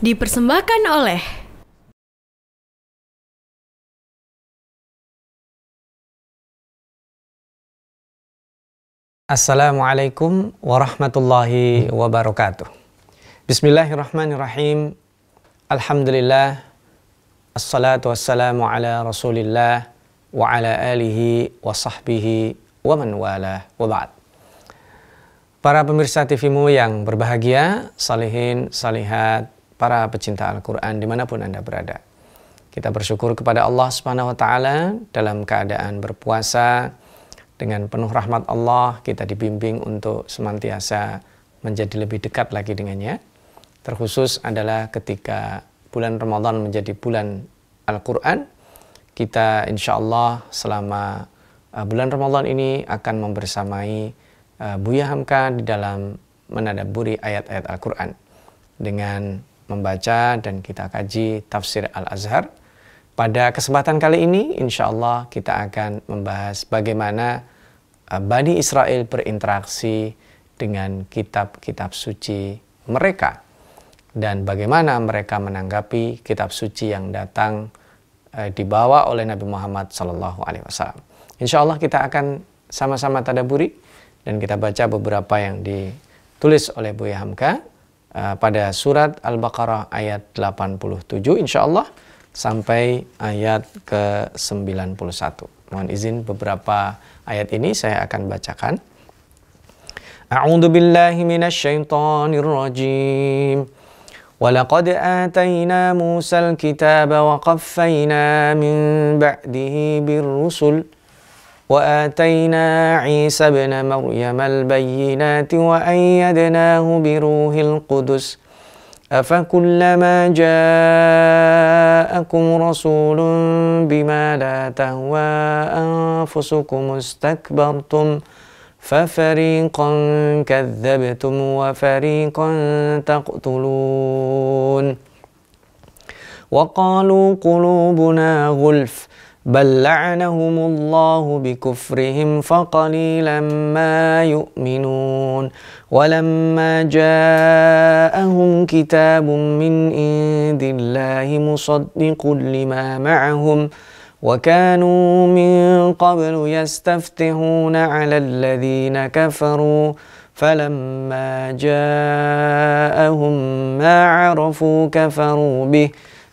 Dipersembahkan oleh Assalamualaikum warahmatullahi wabarakatuh. Bismillahirrahmanirrahim. Alhamdulillah. Assalatu wassalamu ala rasulillah wa ala alihi wa sahbihi wa man wala wa ba'd. Para pemirsa TVMU yang berbahagia, salihin, salihat, para pecinta Al-Quran dimanapun Anda berada. Kita bersyukur kepada Allah Subhanahu wa Ta'ala dalam keadaan berpuasa. Dengan penuh rahmat Allah, kita dibimbing untuk semantiasa menjadi lebih dekat lagi dengannya. Terkhusus adalah ketika bulan Ramadan menjadi bulan Al-Quran, kita insya Allah selama uh, bulan Ramadan ini akan membersamai uh, Buya Hamka di dalam menadaburi ayat-ayat Al-Quran dengan membaca dan kita kaji tafsir Al-Azhar. Pada kesempatan kali ini, insya Allah kita akan membahas bagaimana eh, Bani Israel berinteraksi dengan kitab-kitab suci mereka dan bagaimana mereka menanggapi kitab suci yang datang eh, dibawa oleh Nabi Muhammad Sallallahu Alaihi Wasallam. Insya Allah kita akan sama-sama tadaburi dan kita baca beberapa yang ditulis oleh Buya Hamka Ah, pada surat Al-Baqarah ayat 87 insya Allah sampai ayat ke-91. Mohon izin beberapa ayat ini saya akan bacakan. A'udhu billahi minasyaitonir rajim. ولقد آتينا موسى الكتاب وقفينا من بعده بالرسل واتينا عيسى ابن مريم البينات وايدناه بروح القدس افكلما جاءكم رسول بما لا تهوى انفسكم استكبرتم ففريقا كذبتم وفريقا تقتلون وقالوا قلوبنا غلف بل لعنهم الله بكفرهم فقليلا ما يؤمنون ولما جاءهم كتاب من عند الله مصدق لما معهم وكانوا من قبل يستفتحون على الذين كفروا فلما جاءهم ما عرفوا كفروا به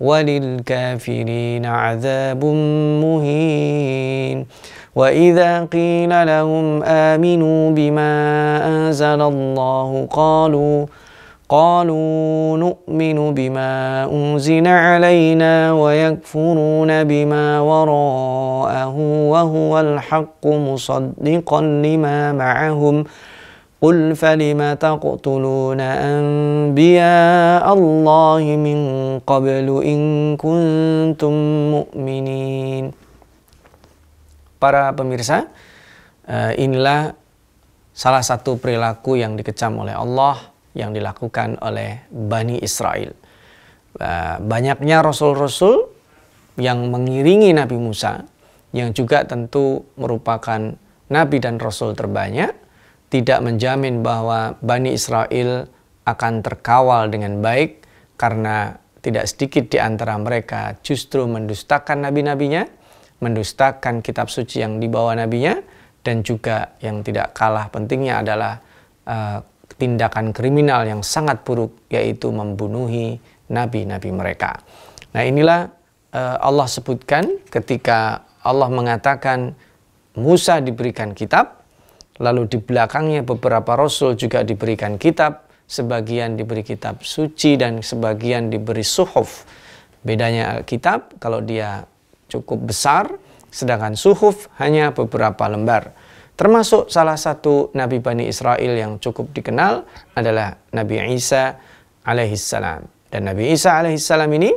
وللكافرين عذاب مهين واذا قيل لهم امنوا بما انزل الله قالوا قالوا نؤمن بما انزل علينا ويكفرون بما وراءه وهو الحق مصدقا لما معهم قل فلم تقتلون أنبياء الله من قبل إن كنتم مؤمنين Para pemirsa, eh, inilah salah satu perilaku yang dikecam oleh Allah yang dilakukan oleh Bani Israel. Eh, banyaknya rasul-rasul yang mengiringi Nabi Musa, yang juga tentu merupakan nabi dan rasul terbanyak, tidak menjamin bahwa Bani Israel akan terkawal dengan baik karena tidak sedikit di antara mereka justru mendustakan nabi-nabinya, mendustakan kitab suci yang dibawa nabinya, dan juga yang tidak kalah pentingnya adalah uh, tindakan kriminal yang sangat buruk, yaitu membunuhi nabi-nabi mereka. Nah inilah uh, Allah sebutkan ketika Allah mengatakan Musa diberikan kitab, Lalu di belakangnya beberapa rasul juga diberikan kitab, sebagian diberi kitab suci dan sebagian diberi suhuf. Bedanya kitab kalau dia cukup besar, sedangkan suhuf hanya beberapa lembar. Termasuk salah satu Nabi Bani Israel yang cukup dikenal adalah Nabi Isa alaihissalam. Dan Nabi Isa alaihissalam ini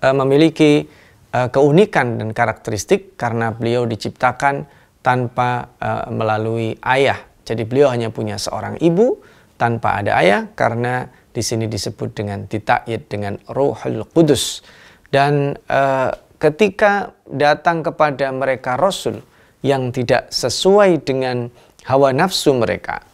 eh, memiliki eh, keunikan dan karakteristik karena beliau diciptakan tanpa uh, melalui ayah. Jadi beliau hanya punya seorang ibu tanpa ada ayah karena di sini disebut dengan ditakyid dengan Ruhul Kudus. Dan uh, ketika datang kepada mereka Rasul yang tidak sesuai dengan hawa nafsu mereka,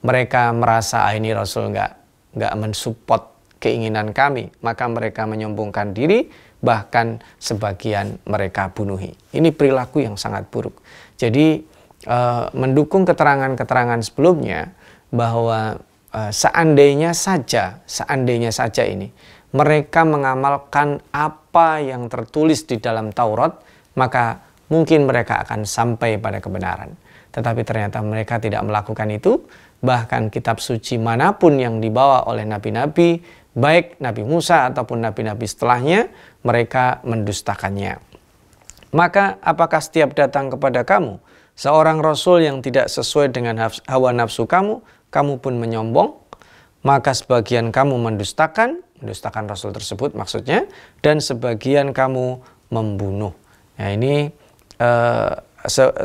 mereka merasa ah ini Rasul nggak nggak mensupport keinginan kami, maka mereka menyombongkan diri bahkan sebagian mereka bunuhi. Ini perilaku yang sangat buruk. Jadi uh, mendukung keterangan-keterangan sebelumnya bahwa uh, seandainya saja, seandainya saja ini mereka mengamalkan apa yang tertulis di dalam Taurat, maka mungkin mereka akan sampai pada kebenaran. Tetapi ternyata mereka tidak melakukan itu, bahkan kitab suci manapun yang dibawa oleh nabi-nabi, baik Nabi Musa ataupun nabi-nabi setelahnya, mereka mendustakannya. Maka apakah setiap datang kepada kamu seorang rasul yang tidak sesuai dengan hawa nafsu kamu, kamu pun menyombong? Maka sebagian kamu mendustakan, mendustakan rasul tersebut maksudnya, dan sebagian kamu membunuh. Nah ini uh,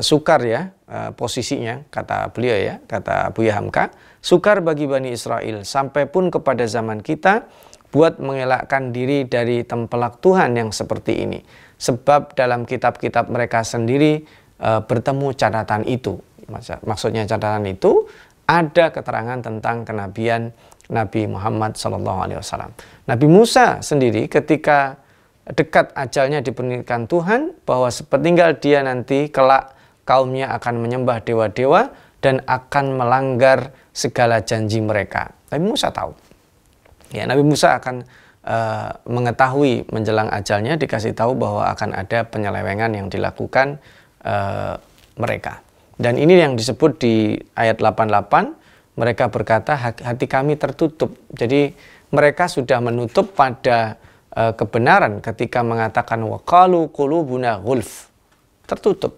sukar ya uh, posisinya kata beliau ya, kata Buya Hamka, sukar bagi Bani Israel sampai pun kepada zaman kita buat mengelakkan diri dari tempelak Tuhan yang seperti ini sebab dalam kitab-kitab mereka sendiri e, bertemu catatan itu. Maksudnya catatan itu ada keterangan tentang kenabian Nabi Muhammad Shallallahu Alaihi Wasallam. Nabi Musa sendiri ketika dekat ajalnya diperintahkan Tuhan bahwa sepetinggal dia nanti kelak kaumnya akan menyembah dewa-dewa dan akan melanggar segala janji mereka. Nabi Musa tahu. Ya, Nabi Musa akan Eh, mengetahui menjelang ajalnya dikasih tahu bahwa akan ada penyelewengan yang dilakukan uh, mereka. Dan ini yang disebut di ayat 88 mereka berkata hati kami tertutup. Jadi mereka sudah menutup pada uh, kebenaran ketika mengatakan waqalu qulubuna gulf. Tertutup.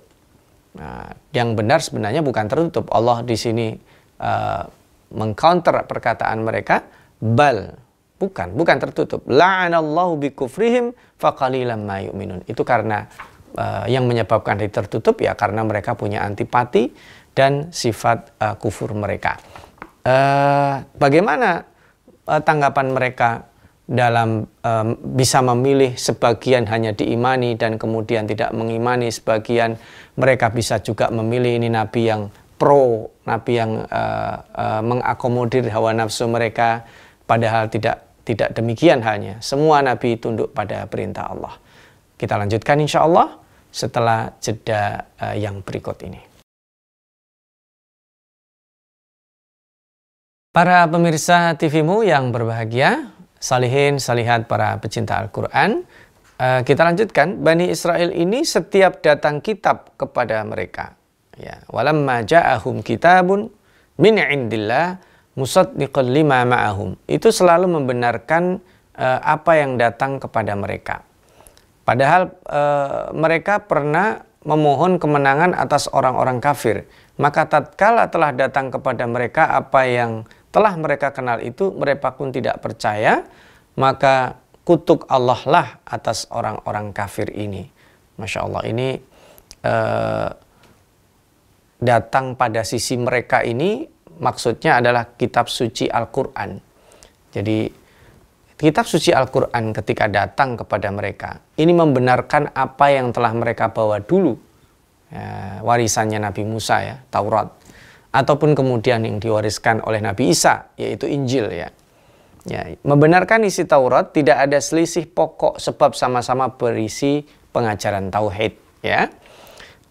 Nah, yang benar sebenarnya bukan tertutup. Allah di sini uh, mengcounter perkataan mereka bal Bukan, bukan tertutup. La'anallahu bikufrihim faqalilam ma yu'minun. Itu karena uh, yang menyebabkan dia tertutup ya karena mereka punya antipati dan sifat uh, kufur mereka. Uh, bagaimana uh, tanggapan mereka dalam um, bisa memilih sebagian hanya diimani dan kemudian tidak mengimani sebagian mereka bisa juga memilih ini nabi yang pro nabi yang uh, uh, mengakomodir hawa nafsu mereka padahal tidak tidak demikian hanya. Semua nabi tunduk pada perintah Allah. Kita lanjutkan insya Allah setelah jeda eh, yang berikut ini. Para pemirsa TVMU yang berbahagia, salihin, salihat para pecinta Al-Quran, eh, kita lanjutkan, Bani Israel ini setiap datang kitab kepada mereka. Ya, walamma ja'ahum kitabun min indillah musaddiqal lima ma'ahum itu selalu membenarkan uh, apa yang datang kepada mereka. Padahal uh, mereka pernah memohon kemenangan atas orang-orang kafir. Maka tatkala telah datang kepada mereka apa yang telah mereka kenal itu mereka pun tidak percaya, maka kutuk Allah lah atas orang-orang kafir ini. Masya Allah ini eh, datang pada sisi mereka ini maksudnya adalah kitab suci Al-Quran. Jadi kitab suci Al-Quran ketika datang kepada mereka, ini membenarkan apa yang telah mereka bawa dulu, ya, warisannya Nabi Musa ya, Taurat, ataupun kemudian yang diwariskan oleh Nabi Isa, yaitu Injil ya. Ya, membenarkan isi Taurat tidak ada selisih pokok sebab sama-sama berisi pengajaran tauhid ya.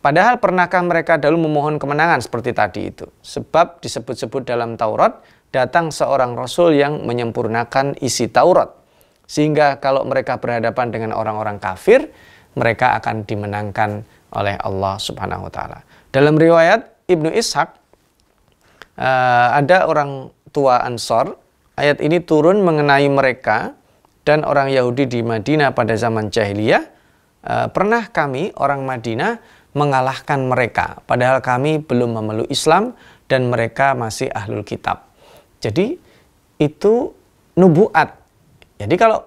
Padahal pernahkah mereka dahulu memohon kemenangan seperti tadi itu? Sebab disebut-sebut dalam Taurat, datang seorang Rasul yang menyempurnakan isi Taurat. Sehingga kalau mereka berhadapan dengan orang-orang kafir, mereka akan dimenangkan oleh Allah Subhanahu wa taala. Dalam riwayat Ibnu Ishaq eh, ada orang tua Ansor, ayat ini turun mengenai mereka dan orang Yahudi di Madinah pada zaman jahiliyah. Eh, pernah kami orang Madinah mengalahkan mereka. Padahal kami belum memeluk Islam dan mereka masih ahlul kitab. Jadi itu nubuat. Jadi kalau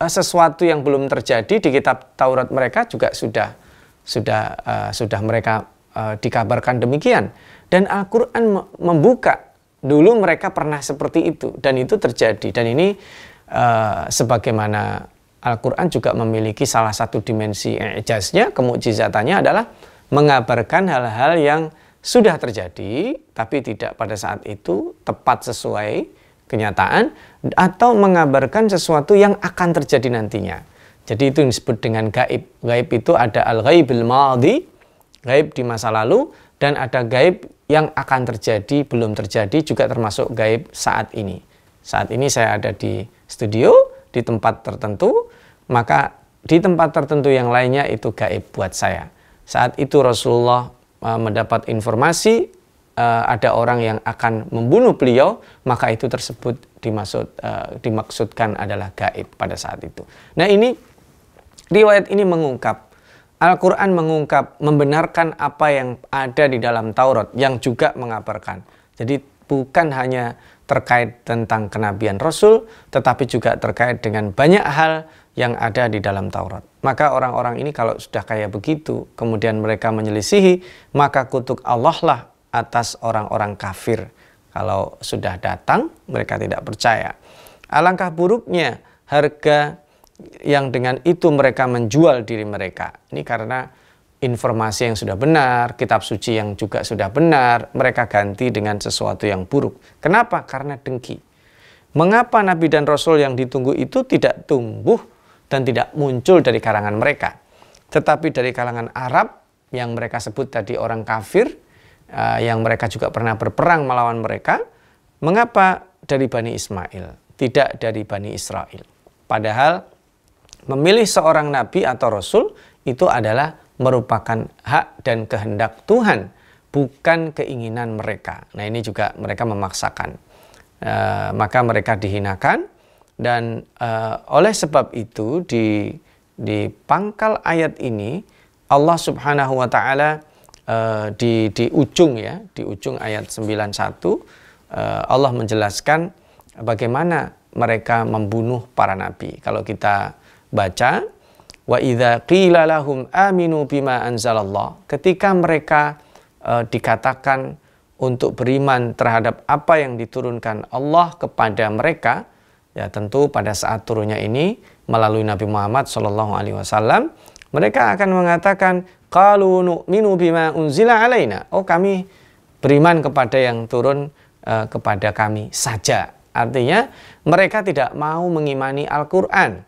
eh, sesuatu yang belum terjadi di kitab Taurat mereka juga sudah sudah uh, sudah mereka uh, dikabarkan demikian dan Al-Qur'an membuka dulu mereka pernah seperti itu dan itu terjadi dan ini uh, sebagaimana Al-Quran juga memiliki salah satu dimensi ijaznya, kemujizatannya adalah mengabarkan hal-hal yang sudah terjadi, tapi tidak pada saat itu tepat sesuai kenyataan, atau mengabarkan sesuatu yang akan terjadi nantinya. Jadi itu yang disebut dengan gaib. Gaib itu ada al-ghaibul madi, gaib di masa lalu, dan ada gaib yang akan terjadi, belum terjadi, juga termasuk gaib saat ini. Saat ini saya ada di studio, di tempat tertentu, maka di tempat tertentu yang lainnya itu gaib buat saya. Saat itu Rasulullah e, mendapat informasi e, ada orang yang akan membunuh beliau, maka itu tersebut dimaksud e, dimaksudkan adalah gaib pada saat itu. Nah, ini riwayat ini mengungkap Al-Quran mengungkap, membenarkan apa yang ada di dalam Taurat yang juga mengabarkan. Jadi bukan hanya terkait tentang kenabian Rasul, tetapi juga terkait dengan banyak hal yang ada di dalam Taurat. Maka orang-orang ini kalau sudah kayak begitu, kemudian mereka menyelisihi, maka kutuk Allah lah atas orang-orang kafir. Kalau sudah datang, mereka tidak percaya. Alangkah buruknya harga yang dengan itu mereka menjual diri mereka. Ini karena informasi yang sudah benar, kitab suci yang juga sudah benar, mereka ganti dengan sesuatu yang buruk. Kenapa? Karena dengki. Mengapa Nabi dan Rasul yang ditunggu itu tidak tumbuh dan tidak muncul dari kalangan mereka. Tetapi dari kalangan Arab yang mereka sebut tadi orang kafir, eh, yang mereka juga pernah berperang melawan mereka, mengapa dari Bani Ismail, tidak dari Bani Israel. Padahal memilih seorang nabi atau rasul itu adalah merupakan hak dan kehendak Tuhan, bukan keinginan mereka. Nah, ini juga mereka memaksakan, e, maka mereka dihinakan dan uh, oleh sebab itu di di pangkal ayat ini Allah Subhanahu wa taala uh, di di ujung ya, di ujung ayat 91 uh, eh, Allah menjelaskan bagaimana mereka membunuh para nabi. Kalau kita baca wa idza qila lahum aminu bima anzalallah ketika mereka uh, dikatakan untuk beriman terhadap apa yang diturunkan Allah kepada mereka Ya tentu pada saat turunnya ini melalui Nabi Muhammad Shallallahu Alaihi Wasallam mereka akan mengatakan kalau nu'minu bima unzila alaina. Oh kami beriman kepada yang turun uh, kepada kami saja. Artinya mereka tidak mau mengimani Al-Qur'an.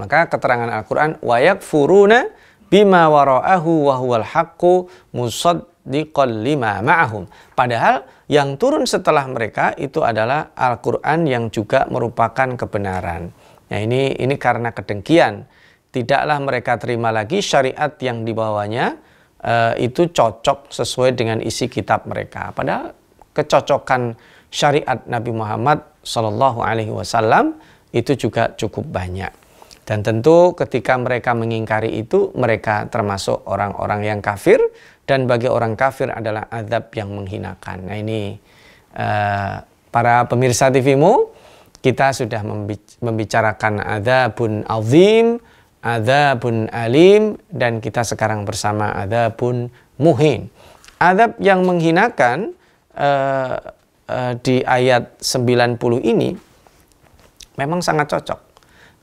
Maka keterangan Al-Qur'an wayak furuna bima wara'ahu wa huwal haqqu musad lima ma'ahum. Padahal yang turun setelah mereka itu adalah Al-Quran yang juga merupakan kebenaran. Nah ini, ini karena kedengkian. Tidaklah mereka terima lagi syariat yang dibawanya e, eh, itu cocok sesuai dengan isi kitab mereka. Padahal kecocokan syariat Nabi Muhammad Shallallahu Alaihi Wasallam itu juga cukup banyak. Dan tentu ketika mereka mengingkari itu, mereka termasuk orang-orang yang kafir dan bagi orang kafir adalah azab yang menghinakan. Nah ini uh, para pemirsa TVmu kita sudah membicarakan azabun azim, azabun alim dan kita sekarang bersama azabun muhin. Azab yang menghinakan uh, uh, di ayat 90 ini memang sangat cocok.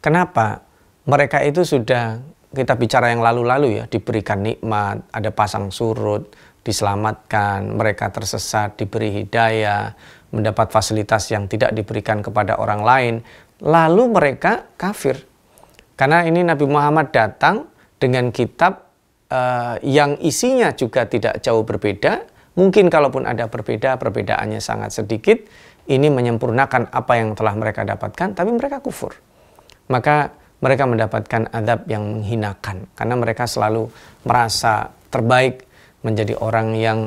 Kenapa? Mereka itu sudah kita bicara yang lalu-lalu ya, diberikan nikmat, ada pasang surut, diselamatkan, mereka tersesat, diberi hidayah, mendapat fasilitas yang tidak diberikan kepada orang lain, lalu mereka kafir. Karena ini Nabi Muhammad datang dengan kitab uh, yang isinya juga tidak jauh berbeda, mungkin kalaupun ada berbeda, perbedaannya sangat sedikit, ini menyempurnakan apa yang telah mereka dapatkan, tapi mereka kufur. Maka mereka mendapatkan adab yang menghinakan karena mereka selalu merasa terbaik menjadi orang yang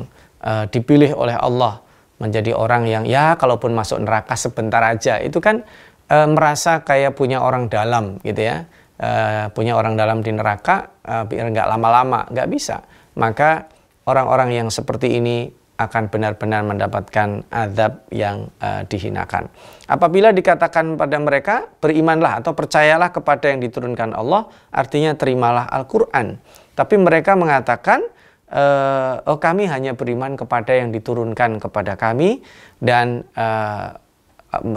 uh, dipilih oleh Allah menjadi orang yang ya kalaupun masuk neraka sebentar aja itu kan uh, merasa kayak punya orang dalam gitu ya uh, punya orang dalam di neraka uh, biar nggak lama-lama nggak bisa maka orang-orang yang seperti ini akan benar-benar mendapatkan azab yang uh, dihinakan. Apabila dikatakan pada mereka, berimanlah atau percayalah kepada yang diturunkan Allah, artinya terimalah Al-Quran. Tapi mereka mengatakan, e, oh kami hanya beriman kepada yang diturunkan kepada kami, dan uh,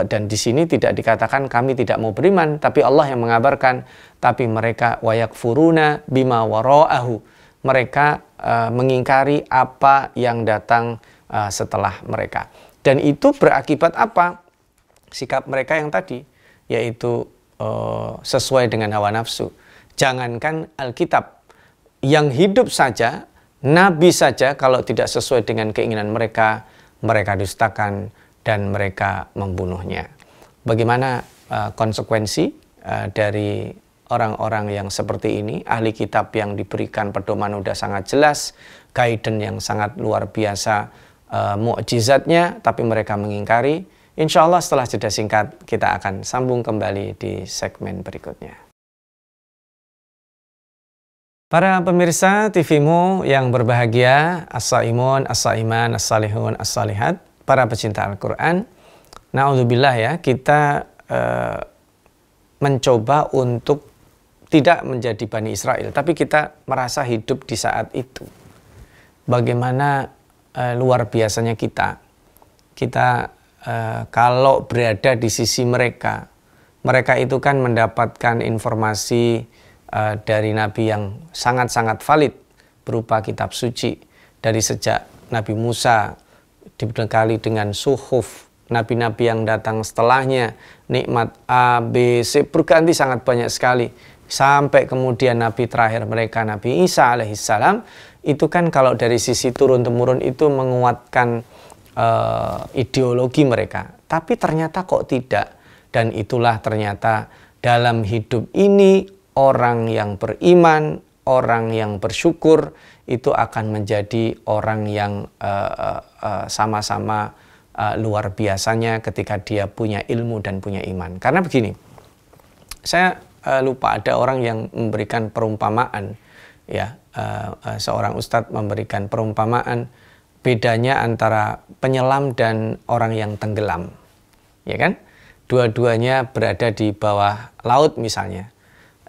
dan di sini tidak dikatakan kami tidak mau beriman, tapi Allah yang mengabarkan, tapi mereka wayak furuna bima waro'ahu mereka uh, mengingkari apa yang datang uh, setelah mereka. Dan itu berakibat apa? Sikap mereka yang tadi, yaitu uh, sesuai dengan hawa nafsu. Jangankan Alkitab, yang hidup saja, Nabi saja kalau tidak sesuai dengan keinginan mereka, mereka dustakan dan mereka membunuhnya. Bagaimana uh, konsekuensi uh, dari orang-orang yang seperti ini, ahli kitab yang diberikan pedoman udah sangat jelas, guidance yang sangat luar biasa uh, mukjizatnya, tapi mereka mengingkari. Insya Allah setelah jeda singkat kita akan sambung kembali di segmen berikutnya. Para pemirsa TVMU yang berbahagia, As-Sa'imun, As-Sa'iman, As-Salihun, As-Salihat, para pecinta Al-Quran, Na'udzubillah ya, kita e, mencoba untuk tidak menjadi Bani Israel, tapi kita merasa hidup di saat itu. Bagaimana e, luar biasanya kita, kita e, kalau berada di sisi mereka, mereka itu kan mendapatkan informasi e, dari Nabi yang sangat-sangat valid berupa kitab suci dari sejak Nabi Musa dibekali dengan suhuf nabi-nabi yang datang setelahnya nikmat A, B, C berganti sangat banyak sekali sampai kemudian nabi terakhir mereka Nabi Isa alaihissalam itu kan kalau dari sisi turun temurun itu menguatkan uh, ideologi mereka tapi ternyata kok tidak dan itulah ternyata dalam hidup ini orang yang beriman orang yang bersyukur itu akan menjadi orang yang eh, eh, sama-sama uh, uh, uh, luar biasanya ketika dia punya ilmu dan punya iman karena begini saya uh, lupa ada orang yang memberikan perumpamaan ya uh, uh, seorang ustadz memberikan perumpamaan bedanya antara penyelam dan orang yang tenggelam ya kan dua-duanya berada di bawah laut misalnya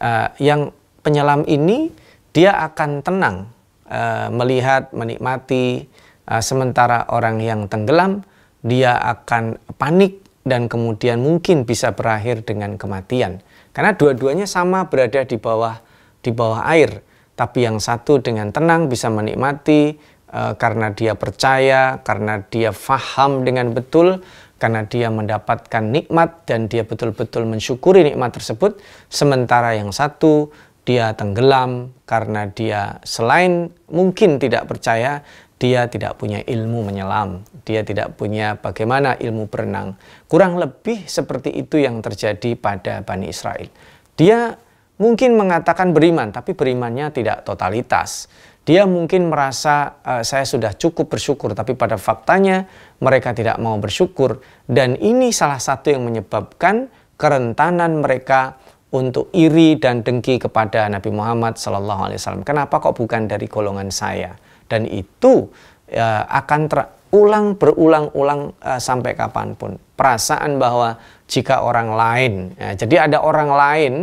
uh, yang penyelam ini dia akan tenang uh, melihat menikmati uh, sementara orang yang tenggelam dia akan panik dan kemudian mungkin bisa berakhir dengan kematian karena dua-duanya sama berada di bawah di bawah air, tapi yang satu dengan tenang bisa menikmati e, karena dia percaya, karena dia faham dengan betul, karena dia mendapatkan nikmat dan dia betul-betul mensyukuri nikmat tersebut, sementara yang satu dia tenggelam karena dia selain mungkin tidak percaya, dia tidak punya ilmu menyelam, dia tidak punya bagaimana ilmu berenang. Kurang lebih seperti itu yang terjadi pada Bani Israel. Dia mungkin mengatakan beriman, tapi berimannya tidak totalitas. Dia mungkin merasa e, saya sudah cukup bersyukur, tapi pada faktanya mereka tidak mau bersyukur. Dan ini salah satu yang menyebabkan kerentanan mereka untuk iri dan dengki kepada Nabi Muhammad SAW. Kenapa kok bukan dari golongan saya? dan itu ya, akan terulang berulang-ulang uh, sampai kapanpun perasaan bahwa jika orang lain ya, jadi ada orang lain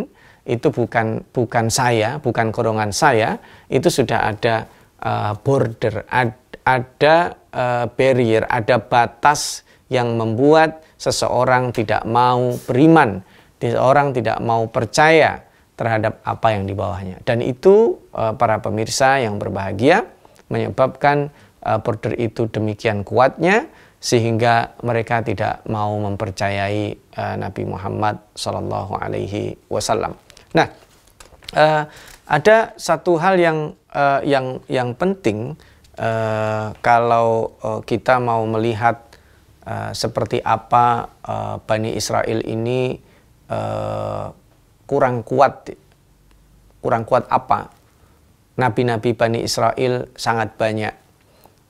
itu bukan bukan saya bukan korongan saya itu sudah ada uh, border ad, ada uh, barrier ada batas yang membuat seseorang tidak mau beriman seseorang tidak mau percaya terhadap apa yang di bawahnya dan itu uh, para pemirsa yang berbahagia menyebabkan uh, border itu demikian kuatnya sehingga mereka tidak mau mempercayai uh, Nabi Muhammad Shallallahu Alaihi Wasallam. Nah, uh, ada satu hal yang uh, yang yang penting uh, kalau uh, kita mau melihat uh, seperti apa uh, Bani Israel ini uh, kurang kuat, kurang kuat apa nabi-nabi Bani Israel sangat banyak.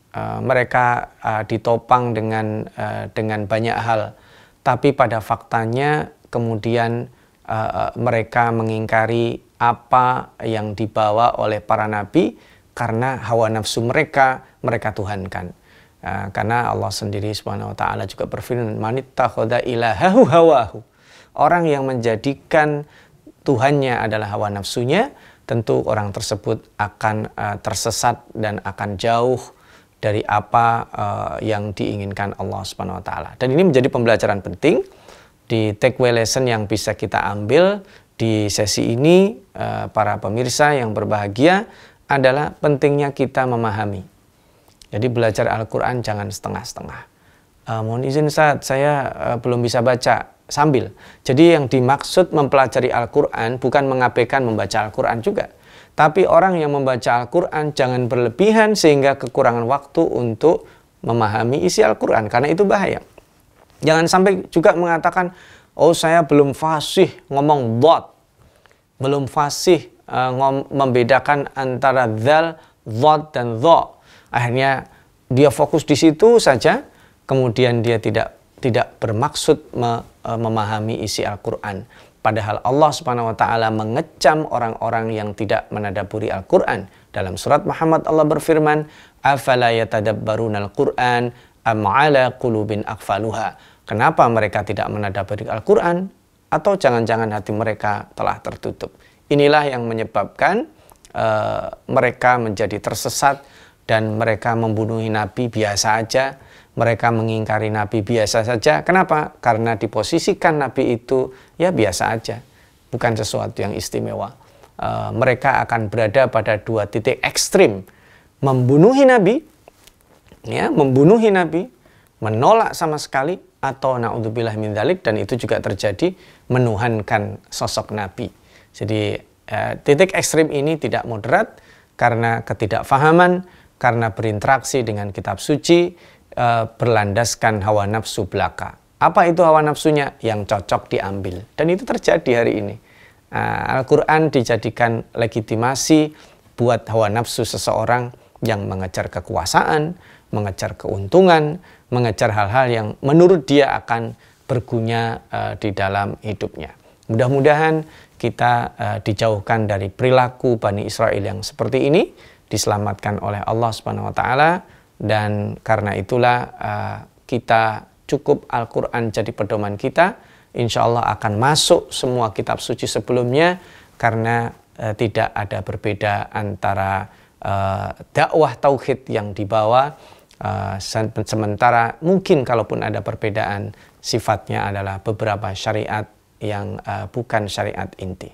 Uh, mereka uh, ditopang dengan uh, dengan banyak hal, tapi pada faktanya kemudian uh, mereka mengingkari apa yang dibawa oleh para nabi karena hawa nafsu mereka mereka tuhankan. Uh, karena Allah sendiri subhanahu wa taala juga berfirman ilahahu hawahu. Orang yang menjadikan Tuhannya adalah hawa nafsunya, tentu orang tersebut akan uh, tersesat dan akan jauh dari apa uh, yang diinginkan Allah Subhanahu wa taala. Dan ini menjadi pembelajaran penting di takeaway lesson yang bisa kita ambil di sesi ini uh, para pemirsa yang berbahagia adalah pentingnya kita memahami. Jadi belajar Al-Qur'an jangan setengah-setengah. Uh, mohon izin saat saya uh, belum bisa baca sambil. Jadi yang dimaksud mempelajari Al-Quran bukan mengabaikan membaca Al-Quran juga. Tapi orang yang membaca Al-Quran jangan berlebihan sehingga kekurangan waktu untuk memahami isi Al-Quran. Karena itu bahaya. Jangan sampai juga mengatakan, oh saya belum fasih ngomong dot. Belum fasih uh, membedakan antara dhal, dhot, dan dho. Akhirnya dia fokus di situ saja, kemudian dia tidak tidak bermaksud Eh, memahami isi Al-Quran. Padahal Allah Subhanahu wa taala mengecam orang-orang yang tidak menadaburi Al-Qur'an. Dalam surat Muhammad Allah berfirman, "Afala yatadabbarunal Qur'an am ala qulubin akfaluha?" Kenapa mereka tidak menadaburi Al-Qur'an? Atau jangan-jangan hati mereka telah tertutup. Inilah yang menyebabkan uh, mereka menjadi tersesat dan mereka membunuhi nabi biasa aja mereka mengingkari Nabi biasa saja. Kenapa? Karena diposisikan Nabi itu ya biasa aja, bukan sesuatu yang istimewa. E, mereka akan berada pada dua titik ekstrim, membunuhi Nabi, ya membunuhi Nabi, menolak sama sekali atau naudzubillah min dalik dan itu juga terjadi menuhankan sosok Nabi. Jadi e, titik ekstrim ini tidak moderat karena ketidakfahaman, karena berinteraksi dengan kitab suci, uh, berlandaskan hawa nafsu belaka. Apa itu hawa nafsunya yang cocok diambil? Dan itu terjadi hari ini. Uh, Al-Quran dijadikan legitimasi buat hawa nafsu seseorang yang mengejar kekuasaan, mengejar keuntungan, mengejar hal-hal yang menurut dia akan berguna uh, eh, di dalam hidupnya. Mudah-mudahan kita uh, dijauhkan dari perilaku Bani Israel yang seperti ini, diselamatkan oleh Allah Subhanahu wa taala dan karena itulah uh, kita cukup Al-Quran jadi pedoman kita insya Allah akan masuk semua kitab suci sebelumnya karena uh, tidak ada berbeda antara uh, dakwah tauhid yang dibawa Uh, sementara mungkin kalaupun ada perbedaan sifatnya adalah beberapa syariat yang uh, bukan syariat inti.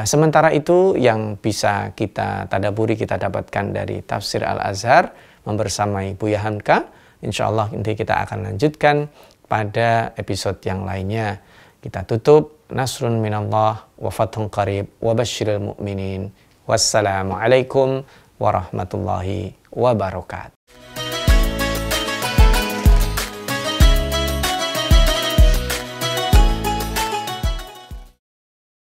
sementara itu yang bisa kita tadaburi kita dapatkan dari tafsir Al-Azhar membersamai Buya Hamka. Insya Allah nanti kita akan lanjutkan pada episode yang lainnya. Kita tutup nasrun minallah wa fathun qarib wa basyiril mu'minin. Wassalamualaikum warahmatullahi wabarakatuh.